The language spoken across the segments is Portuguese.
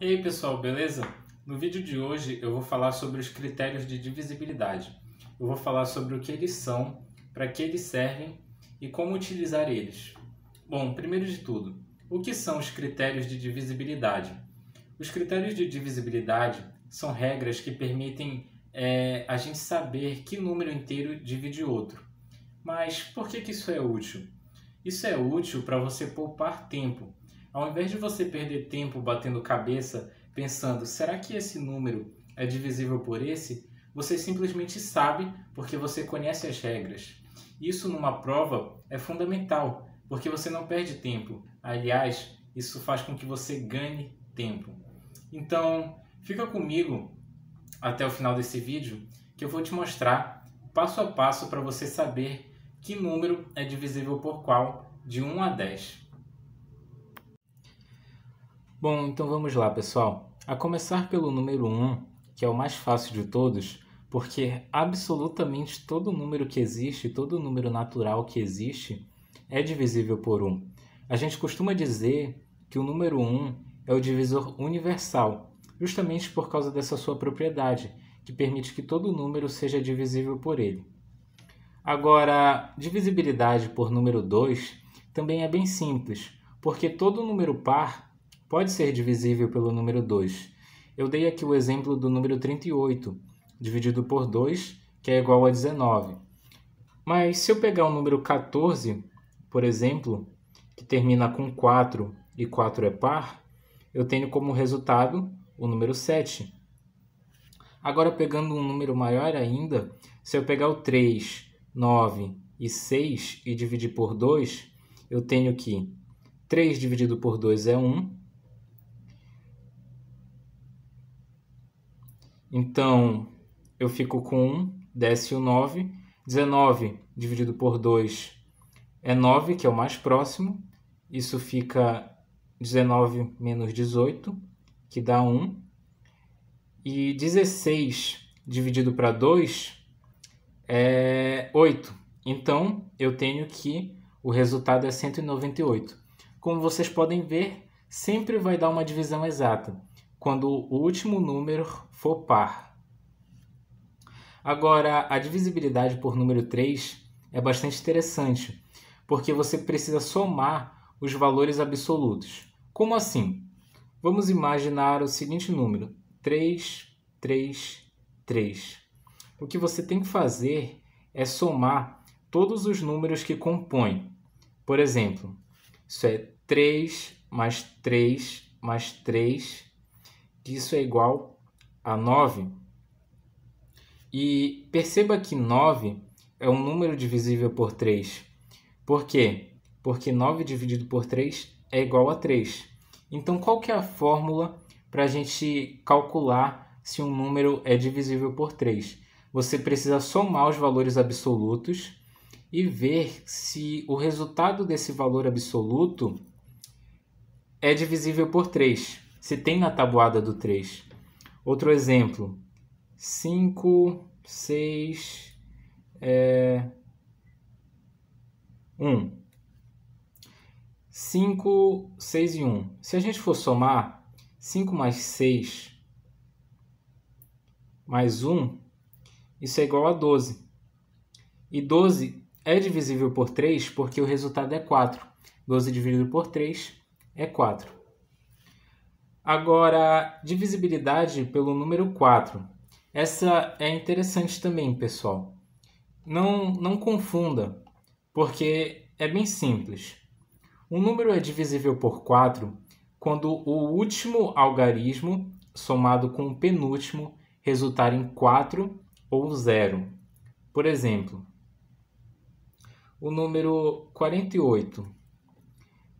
E aí pessoal, beleza? No vídeo de hoje eu vou falar sobre os critérios de divisibilidade. Eu vou falar sobre o que eles são, para que eles servem e como utilizar eles. Bom, primeiro de tudo, o que são os critérios de divisibilidade? Os critérios de divisibilidade são regras que permitem é, a gente saber que número inteiro divide outro. Mas por que, que isso é útil? Isso é útil para você poupar tempo, ao invés de você perder tempo batendo cabeça pensando, será que esse número é divisível por esse? Você simplesmente sabe porque você conhece as regras. Isso numa prova é fundamental, porque você não perde tempo. Aliás, isso faz com que você ganhe tempo. Então, fica comigo até o final desse vídeo que eu vou te mostrar passo a passo para você saber que número é divisível por qual de 1 a 10. Bom, então vamos lá, pessoal. A começar pelo número 1, que é o mais fácil de todos, porque absolutamente todo número que existe, todo número natural que existe, é divisível por 1. A gente costuma dizer que o número 1 é o divisor universal, justamente por causa dessa sua propriedade, que permite que todo número seja divisível por ele. Agora, divisibilidade por número 2 também é bem simples, porque todo número par pode ser divisível pelo número 2. Eu dei aqui o exemplo do número 38, dividido por 2, que é igual a 19. Mas se eu pegar o número 14, por exemplo, que termina com 4 e 4 é par, eu tenho como resultado o número 7. Agora, pegando um número maior ainda, se eu pegar o 3, 9 e 6 e dividir por 2, eu tenho que 3 dividido por 2 é 1, Então, eu fico com 1, desce o 9. 19 dividido por 2 é 9, que é o mais próximo. Isso fica 19 menos 18, que dá 1. E 16 dividido para 2 é 8. Então, eu tenho que o resultado é 198. Como vocês podem ver, sempre vai dar uma divisão exata quando o último número for par. Agora, a divisibilidade por número 3 é bastante interessante, porque você precisa somar os valores absolutos. Como assim? Vamos imaginar o seguinte número: 3, 3, 3. O que você tem que fazer é somar todos os números que compõem. Por exemplo, isso é 3 mais 3 mais 3 que isso é igual a 9. E perceba que 9 é um número divisível por 3. Por quê? Porque 9 dividido por 3 é igual a 3. Então, qual que é a fórmula para a gente calcular se um número é divisível por 3? Você precisa somar os valores absolutos e ver se o resultado desse valor absoluto é divisível por 3 se tem na tabuada do 3. Outro exemplo, 5, 6, 1. 5, 6 e 1. Se a gente for somar, 5 mais 6 mais 1, isso é igual a 12. E 12 é divisível por 3 porque o resultado é 4. 12 dividido por 3 é 4. Agora, divisibilidade pelo número 4. Essa é interessante também, pessoal. Não, não confunda, porque é bem simples. Um número é divisível por 4 quando o último algarismo somado com o penúltimo resultar em 4 ou 0. Por exemplo, o número 48.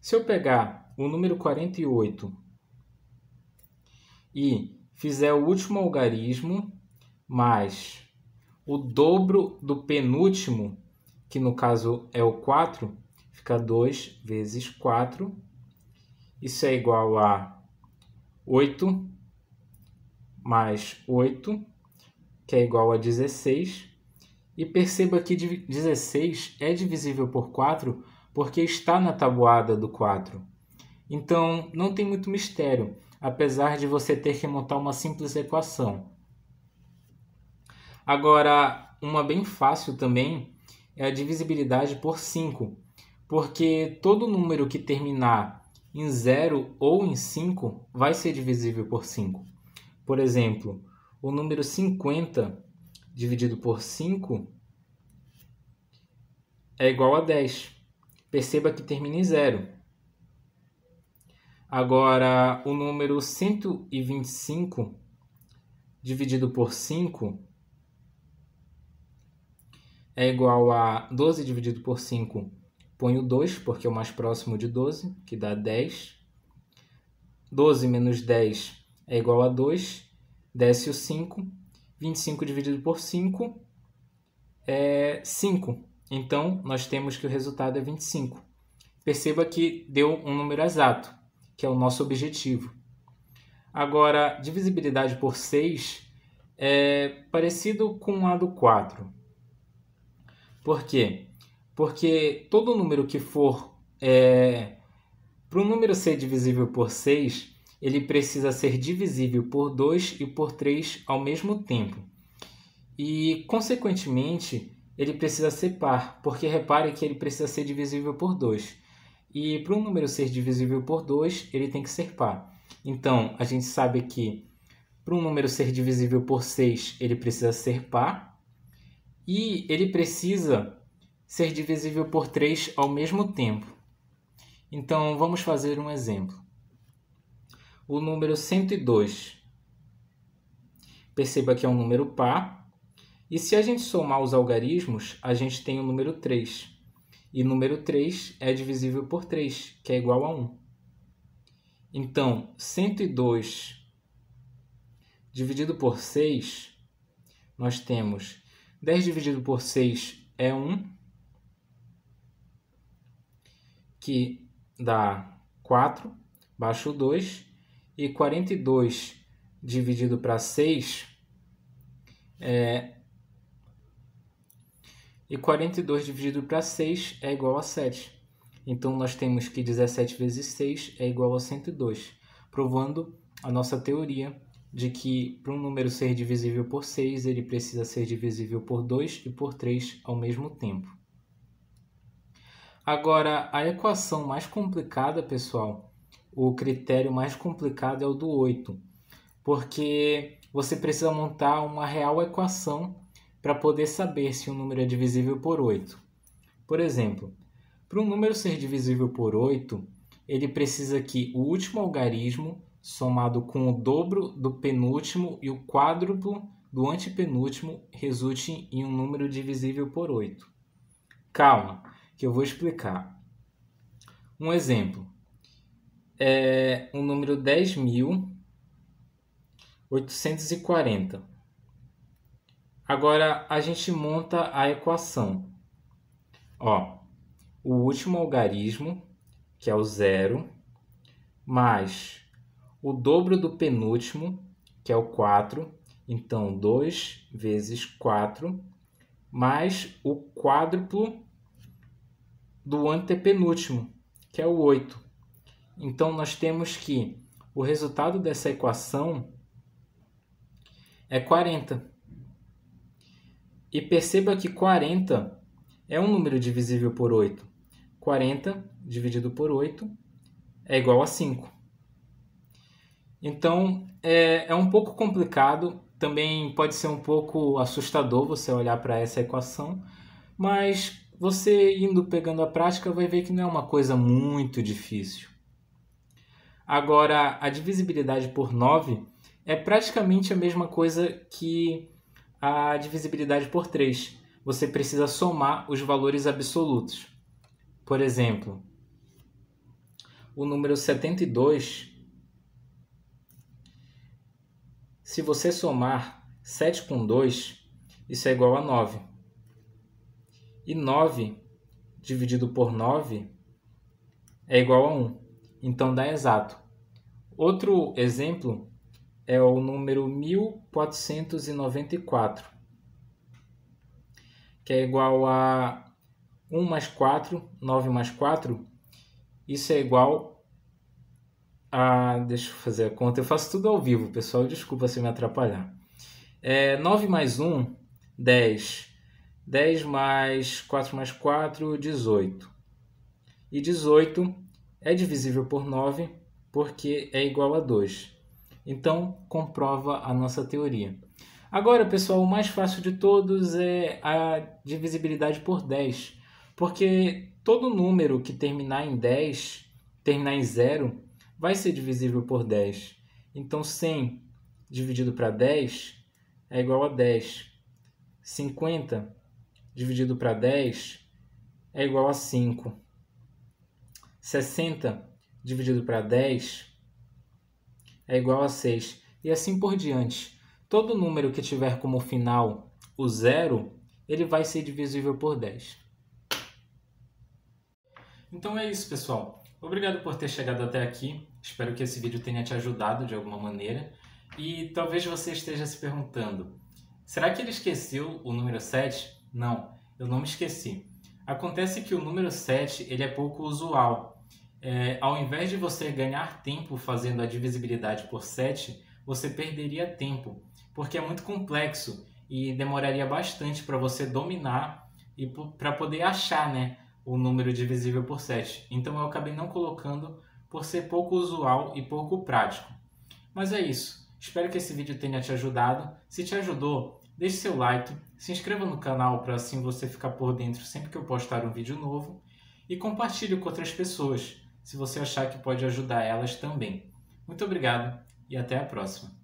Se eu pegar o número 48 e fizer o último algarismo mais o dobro do penúltimo, que no caso é o 4, fica 2 vezes 4. Isso é igual a 8 mais 8, que é igual a 16. E perceba que 16 é divisível por 4 porque está na tabuada do 4. Então, não tem muito mistério apesar de você ter que montar uma simples equação. Agora, uma bem fácil também é a divisibilidade por 5, porque todo número que terminar em 0 ou em 5 vai ser divisível por 5. Por exemplo, o número 50 dividido por 5 é igual a 10. Perceba que termina em 0. Agora, o número 125 dividido por 5 é igual a 12 dividido por 5. Ponho 2, porque é o mais próximo de 12, que dá 10. 12 menos 10 é igual a 2. Desce o 5. 25 dividido por 5 é 5. Então, nós temos que o resultado é 25. Perceba que deu um número exato que é o nosso objetivo. Agora, divisibilidade por 6 é parecido com a do 4. Por quê? Porque todo número que for. É... Para o número ser divisível por 6, ele precisa ser divisível por 2 e por 3 ao mesmo tempo. E, consequentemente, ele precisa ser par, porque repare que ele precisa ser divisível por 2. E para um número ser divisível por 2, ele tem que ser par. Então, a gente sabe que para um número ser divisível por 6, ele precisa ser par. E ele precisa ser divisível por 3 ao mesmo tempo. Então, vamos fazer um exemplo. O número 102. Perceba que é um número par. E se a gente somar os algarismos, a gente tem o número 3. E número 3 é divisível por 3, que é igual a 1. Então, 102 dividido por 6, nós temos 10 dividido por 6 é 1, que dá 4, baixo 2, e 42 dividido para 6 é e 42 dividido para 6 é igual a 7. Então, nós temos que 17 vezes 6 é igual a 102, provando a nossa teoria de que para um número ser divisível por 6, ele precisa ser divisível por 2 e por 3 ao mesmo tempo. Agora, a equação mais complicada, pessoal, o critério mais complicado é o do 8, porque você precisa montar uma real equação para poder saber se um número é divisível por 8. Por exemplo, para um número ser divisível por 8, ele precisa que o último algarismo, somado com o dobro do penúltimo e o quádruplo do antepenúltimo, resulte em um número divisível por 8. Calma, que eu vou explicar. Um exemplo é o número 10.840. Agora a gente monta a equação. Ó, o último algarismo, que é o zero, mais o dobro do penúltimo, que é o 4. Então, 2 vezes 4, mais o quádruplo do antepenúltimo, que é o 8. Então, nós temos que o resultado dessa equação é 40. E perceba que 40 é um número divisível por 8. 40 dividido por 8 é igual a 5. Então é, é um pouco complicado, também pode ser um pouco assustador você olhar para essa equação, mas você indo pegando a prática vai ver que não é uma coisa muito difícil. Agora, a divisibilidade por 9 é praticamente a mesma coisa que a divisibilidade por 3. Você precisa somar os valores absolutos. Por exemplo, o número 72, se você somar 7 com 2, isso é igual a 9. E 9 dividido por 9 é igual a 1. Então dá exato. Outro exemplo é o número 1494, que é igual a 1 mais 4, 9 mais 4. Isso é igual a. Deixa eu fazer a conta, eu faço tudo ao vivo, pessoal, desculpa se me atrapalhar. É, 9 mais 1, 10. 10 mais 4 mais 4, 18. E 18 é divisível por 9 porque é igual a 2. Então, comprova a nossa teoria. Agora, pessoal, o mais fácil de todos é a divisibilidade por 10, porque todo número que terminar em 10, terminar em 0, vai ser divisível por 10. Então, 100 dividido para 10 é igual a 10. 50 dividido para 10 é igual a 5. 60 dividido para 10 é igual a 6 e assim por diante. Todo número que tiver como final o zero, ele vai ser divisível por 10. Então é isso, pessoal. Obrigado por ter chegado até aqui. Espero que esse vídeo tenha te ajudado de alguma maneira. E talvez você esteja se perguntando: será que ele esqueceu o número 7? Não, eu não me esqueci. Acontece que o número 7 ele é pouco usual é, ao invés de você ganhar tempo fazendo a divisibilidade por 7, você perderia tempo, porque é muito complexo e demoraria bastante para você dominar e para poder achar né, o número divisível por 7. Então eu acabei não colocando por ser pouco usual e pouco prático. Mas é isso. Espero que esse vídeo tenha te ajudado. Se te ajudou, deixe seu like, se inscreva no canal para assim você ficar por dentro sempre que eu postar um vídeo novo e compartilhe com outras pessoas se você achar que pode ajudar elas também. Muito obrigado e até a próxima!